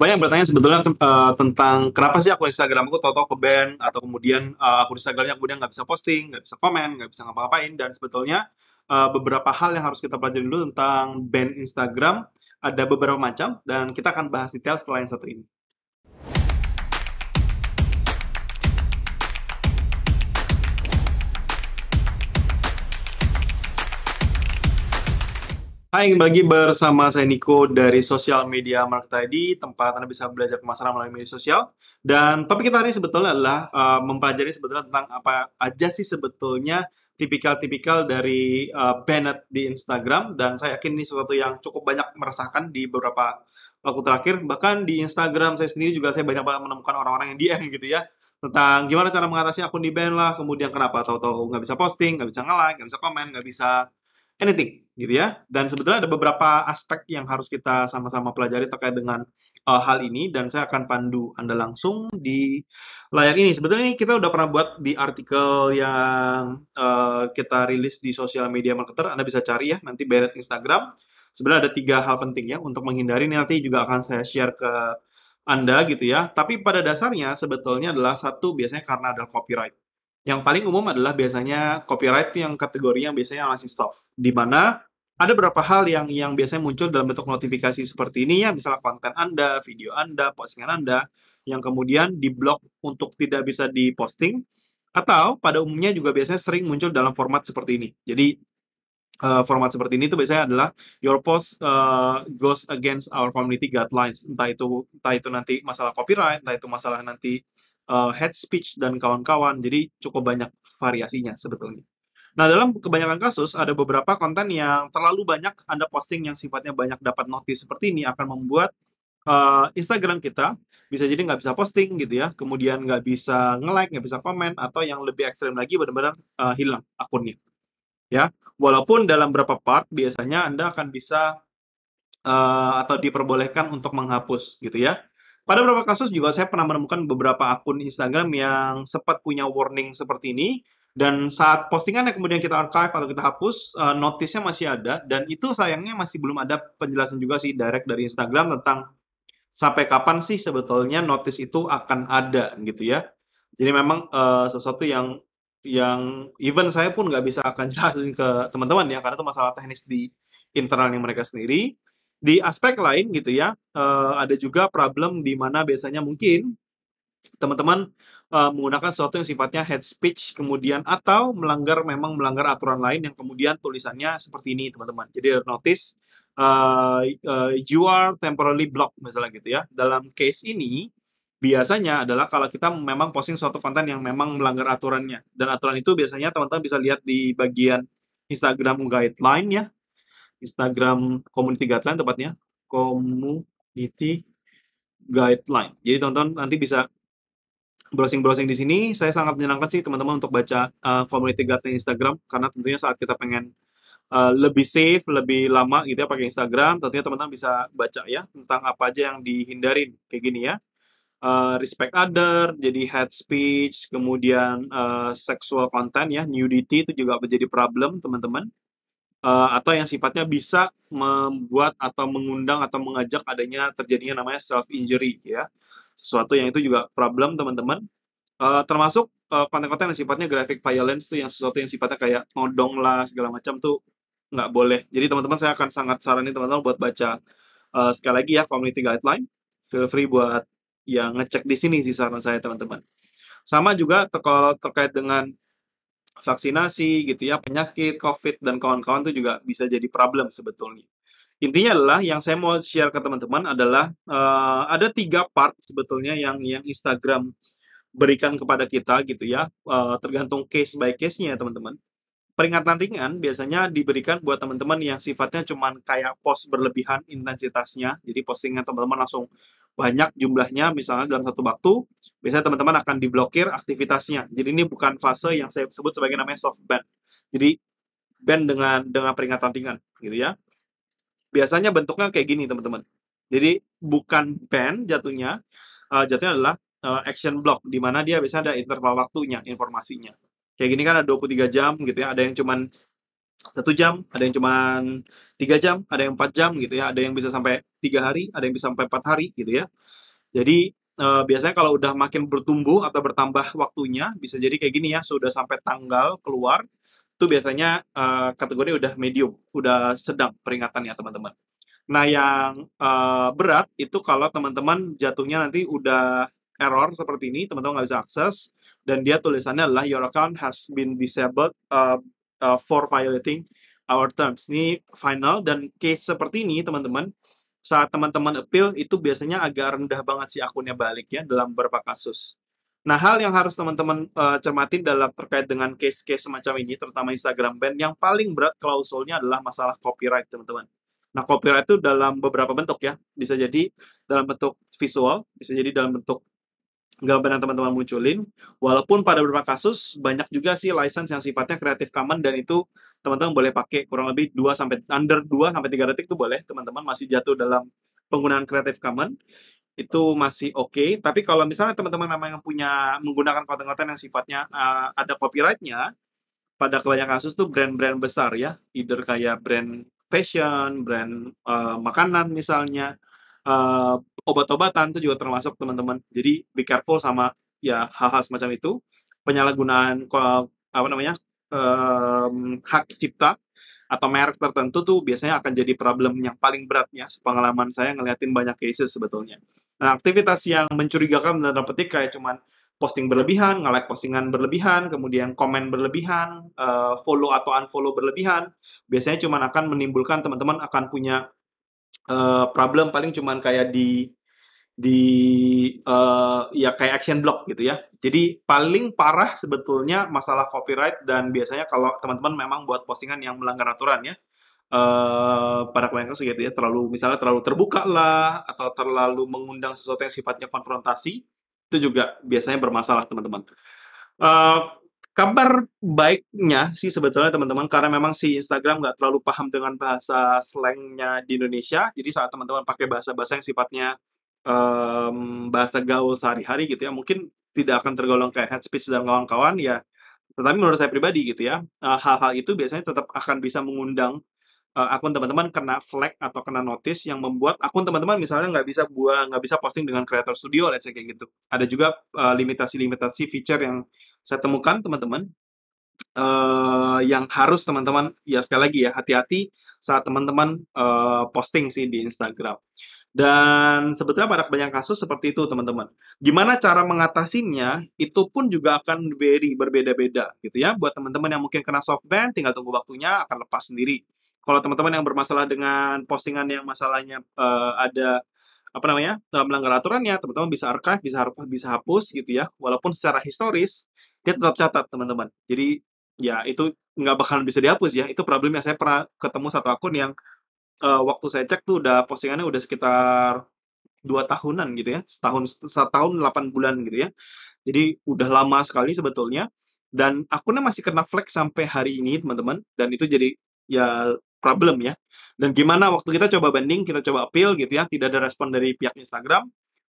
banyak yang bertanya sebetulnya uh, tentang kenapa sih aku Instagram aku tau-tau ke band atau kemudian uh, eh, aku Instagramnya kemudian nggak bisa posting, nggak bisa komen, nggak bisa ngapa-ngapain dan sebetulnya uh, beberapa hal yang harus kita pelajari dulu tentang band Instagram ada beberapa macam dan kita akan bahas detail setelah yang satu ini. Hai, ingin bagi bersama saya Niko dari Social Media Market tadi tempat Anda bisa belajar pemasaran melalui media sosial. Dan topik kita hari ini sebetulnya adalah uh, mempelajari sebetulnya tentang apa aja sih sebetulnya tipikal-tipikal dari uh, eh, Bennett di Instagram. Dan saya yakin ini sesuatu yang cukup banyak meresahkan di beberapa waktu terakhir. Bahkan di Instagram saya sendiri juga saya banyak menemukan orang-orang yang DM gitu ya tentang gimana cara mengatasi akun di band lah, kemudian kenapa tahu-tahu nggak bisa posting, nggak bisa nge-like, nggak bisa komen, nggak bisa anything gitu ya. Dan sebetulnya ada beberapa aspek yang harus kita sama-sama pelajari terkait dengan uh, hal ini dan saya akan pandu Anda langsung di layar ini. Sebetulnya ini kita udah pernah buat di artikel yang uh, kita rilis di sosial media marketer. Anda bisa cari ya nanti beret Instagram. Sebenarnya ada tiga hal penting ya untuk menghindari nanti juga akan saya share ke Anda gitu ya. Tapi pada dasarnya sebetulnya adalah satu biasanya karena ada copyright yang paling umum adalah biasanya copyright yang kategorinya biasanya masih soft, di mana ada beberapa hal yang yang biasanya muncul dalam bentuk notifikasi seperti ini ya, misalnya konten Anda, video Anda, postingan Anda, yang kemudian diblok untuk tidak bisa diposting, atau pada umumnya juga biasanya sering muncul dalam format seperti ini. Jadi uh, format seperti ini itu biasanya adalah your post uh, goes against our community guidelines entah itu entah itu nanti masalah copyright entah itu masalah nanti uh, head speech dan kawan-kawan. Jadi cukup banyak variasinya sebetulnya. Nah, dalam kebanyakan kasus ada beberapa konten yang terlalu banyak Anda posting yang sifatnya banyak dapat notis seperti ini akan membuat uh, Instagram kita bisa jadi nggak bisa posting gitu ya, kemudian nggak bisa nge-like, nggak bisa komen, atau yang lebih ekstrim lagi benar-benar uh, hilang akunnya. Ya, walaupun dalam beberapa part biasanya Anda akan bisa uh, atau diperbolehkan untuk menghapus gitu ya. Pada beberapa kasus juga saya pernah menemukan beberapa akun Instagram yang sempat punya warning seperti ini dan saat postingannya kemudian kita archive atau kita hapus, uh, notisnya masih ada dan itu sayangnya masih belum ada penjelasan juga sih direct dari Instagram tentang sampai kapan sih sebetulnya notis itu akan ada gitu ya. Jadi memang uh, sesuatu yang yang even saya pun nggak bisa akan jelasin ke teman-teman ya karena itu masalah teknis di internalnya mereka sendiri di aspek lain gitu ya, uh, ada juga problem di mana biasanya mungkin teman-teman uh, menggunakan sesuatu yang sifatnya head speech kemudian atau melanggar memang melanggar aturan lain yang kemudian tulisannya seperti ini teman-teman jadi notice uh, uh, you are temporarily blocked misalnya gitu ya dalam case ini biasanya adalah kalau kita memang posting suatu konten yang memang melanggar aturannya dan aturan itu biasanya teman-teman bisa lihat di bagian Instagram guideline ya Instagram Community Guideline tepatnya Community Guideline. Jadi tonton nanti bisa browsing-browsing di sini. Saya sangat menyenangkan sih teman-teman untuk baca uh, Community Guideline Instagram karena tentunya saat kita pengen Uh, lebih safe, lebih lama gitu ya pakai Instagram. Tentunya teman-teman bisa baca ya tentang apa aja yang dihindarin kayak gini ya. Uh, respect other, jadi hate speech, kemudian uh, sexual content ya, nudity itu juga menjadi problem teman-teman. Eh, atau yang sifatnya bisa membuat atau mengundang atau mengajak adanya terjadinya namanya self injury ya sesuatu yang itu juga problem teman-teman uh, termasuk konten eh, konten-konten yang sifatnya graphic violence tuh yang sesuatu yang sifatnya kayak ngodong lah segala macam tuh nggak boleh jadi teman-teman saya akan sangat saranin teman-teman buat baca uh, sekali lagi ya community guideline feel free buat yang ngecek di sini sih saran saya teman-teman sama juga ter kalau terkait dengan vaksinasi gitu ya, penyakit, COVID, dan kawan-kawan itu juga bisa jadi problem sebetulnya. Intinya adalah yang saya mau share ke teman-teman adalah uh, ada tiga part sebetulnya yang yang Instagram berikan kepada kita gitu ya, uh, tergantung case by case-nya ya, teman-teman. Peringatan ringan biasanya diberikan buat teman-teman yang sifatnya cuman kayak post berlebihan intensitasnya, jadi postingnya teman-teman langsung banyak jumlahnya misalnya dalam satu waktu, biasanya teman-teman akan diblokir aktivitasnya. Jadi ini bukan fase yang saya sebut sebagai namanya soft ban. Jadi ban dengan dengan peringatan ringan gitu ya. Biasanya bentuknya kayak gini teman-teman. Jadi bukan ban jatuhnya, uh, jatuhnya adalah uh, action block di mana dia biasanya ada interval waktunya, informasinya. Kayak gini kan ada 23 jam gitu ya, ada yang cuman satu jam, ada yang cuma tiga jam, ada yang empat jam gitu ya, ada yang bisa sampai tiga hari, ada yang bisa sampai empat hari gitu ya. Jadi e, biasanya kalau udah makin bertumbuh atau bertambah waktunya, bisa jadi kayak gini ya, sudah sampai tanggal keluar, itu biasanya e, eh, kategori udah medium, udah sedang peringatannya teman-teman. Nah yang e, berat itu kalau teman-teman jatuhnya nanti udah error seperti ini, teman-teman nggak bisa akses, dan dia tulisannya adalah your account has been disabled uh, uh, for violating our terms. Ini final dan case seperti ini teman-teman saat teman-teman appeal itu biasanya agak rendah banget si akunnya balik ya dalam beberapa kasus. Nah, hal yang harus teman-teman uh, eh, cermati dalam terkait dengan case-case semacam ini, terutama Instagram ban, yang paling berat klausulnya adalah masalah copyright, teman-teman. Nah, copyright itu dalam beberapa bentuk ya. Bisa jadi dalam bentuk visual, bisa jadi dalam bentuk gambar yang teman-teman munculin. Walaupun pada beberapa kasus banyak juga sih license yang sifatnya Creative Commons dan itu teman-teman boleh pakai kurang lebih 2 sampai under 2 sampai 3 detik itu boleh teman-teman masih jatuh dalam penggunaan Creative Commons itu masih oke okay. tapi kalau misalnya teman-teman memang yang punya menggunakan konten-konten yang sifatnya uh, ada copyrightnya pada kebanyakan kasus tuh brand-brand besar ya either kayak brand fashion brand uh, makanan misalnya uh, obat-obatan itu juga termasuk teman-teman. Jadi be careful sama ya hal-hal semacam itu. Penyalahgunaan apa namanya um, hak cipta atau merek tertentu tuh biasanya akan jadi problem yang paling beratnya Pengalaman saya ngeliatin banyak cases sebetulnya. Nah, aktivitas yang mencurigakan dan petik kayak cuman posting berlebihan, nge-like postingan berlebihan, kemudian komen berlebihan, uh, follow atau unfollow berlebihan, biasanya cuman akan menimbulkan teman-teman akan punya uh, problem paling cuman kayak di di uh, ya kayak action block gitu ya. Jadi paling parah sebetulnya masalah copyright dan biasanya kalau teman-teman memang buat postingan yang melanggar aturan ya. Uh, pada kebanyakan gitu ya terlalu misalnya terlalu terbuka lah atau terlalu mengundang sesuatu yang sifatnya konfrontasi itu juga biasanya bermasalah teman-teman. Uh, kabar baiknya sih sebetulnya teman-teman karena memang si Instagram nggak terlalu paham dengan bahasa slangnya di Indonesia jadi saat teman-teman pakai bahasa-bahasa yang sifatnya um, bahasa gaul sehari-hari gitu ya mungkin tidak akan tergolong kayak head speech dan kawan-kawan ya tetapi menurut saya pribadi gitu ya eh, hal-hal itu biasanya tetap akan bisa mengundang uh, akun teman-teman kena flag atau kena notice yang membuat akun teman-teman misalnya nggak bisa buat nggak bisa posting dengan Creator Studio let's say kayak gitu. Ada juga eh, limitasi-limitasi uh, feature yang saya temukan teman-teman uh, yang harus teman-teman ya sekali lagi ya hati-hati saat teman-teman uh, posting sih di Instagram. Dan sebetulnya pada banyak kasus seperti itu, teman-teman. Gimana cara mengatasinya, itu pun juga akan vary, berbeda-beda, gitu ya. Buat teman-teman yang mungkin kena soft ban, tinggal tunggu waktunya, akan lepas sendiri kalau teman-teman yang bermasalah dengan postingan yang masalahnya uh, ada apa namanya eh, melanggar aturannya teman-teman bisa archive bisa bisa hapus gitu ya walaupun secara historis dia tetap catat teman-teman jadi ya itu nggak bakalan bisa dihapus ya itu problemnya saya pernah ketemu satu akun yang uh, waktu saya cek tuh udah postingannya udah sekitar dua tahunan gitu ya setahun setahun delapan bulan gitu ya jadi udah lama sekali sebetulnya dan akunnya masih kena flag sampai hari ini teman-teman dan itu jadi ya problem ya. Dan gimana waktu kita coba banding, kita coba appeal gitu ya, tidak ada respon dari pihak Instagram.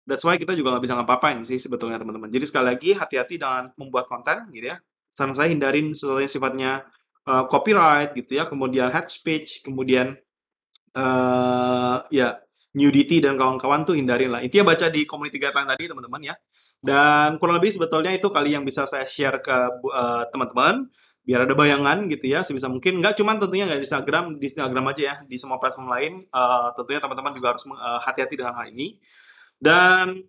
That's why kita juga nggak bisa ngapa-ngapain sih sebetulnya teman-teman. Jadi sekali lagi hati-hati dengan membuat konten gitu ya. Saran saya hindarin sesuatu yang sifatnya uh, copyright gitu ya, kemudian head speech, kemudian uh, ya nudity dan kawan-kawan tuh hindarin lah. Intinya baca di community guideline tadi teman-teman ya. Dan kurang lebih sebetulnya itu kali yang bisa saya share ke eh, teman-teman. Uh, teman -teman biar ada bayangan gitu ya sebisa mungkin nggak cuman tentunya nggak di Instagram di Instagram aja ya di semua platform lain uh, tentunya teman-teman juga harus hati eh, hati-hati dengan hal ini dan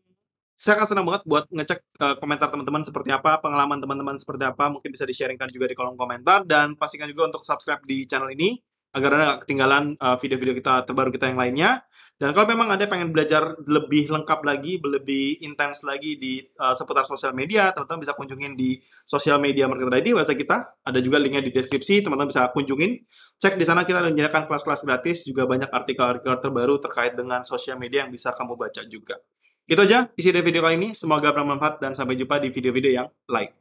saya akan senang banget buat ngecek uh, komentar teman-teman seperti apa pengalaman teman-teman seperti apa mungkin bisa di-sharingkan juga di kolom komentar dan pastikan juga untuk subscribe di channel ini agar anda nggak ketinggalan video video-video kita terbaru kita yang lainnya dan kalau memang Anda pengen belajar lebih lengkap lagi, lebih intens lagi di uh, seputar sosial media, teman-teman bisa kunjungin di sosial media marketer ID website kita. Ada juga linknya di deskripsi, teman-teman bisa kunjungin. Cek di sana kita menyediakan kelas-kelas gratis, juga banyak artikel-artikel terbaru terkait dengan sosial media yang bisa kamu baca juga. Itu aja isi dari video kali ini. Semoga bermanfaat dan sampai jumpa di video-video yang lain.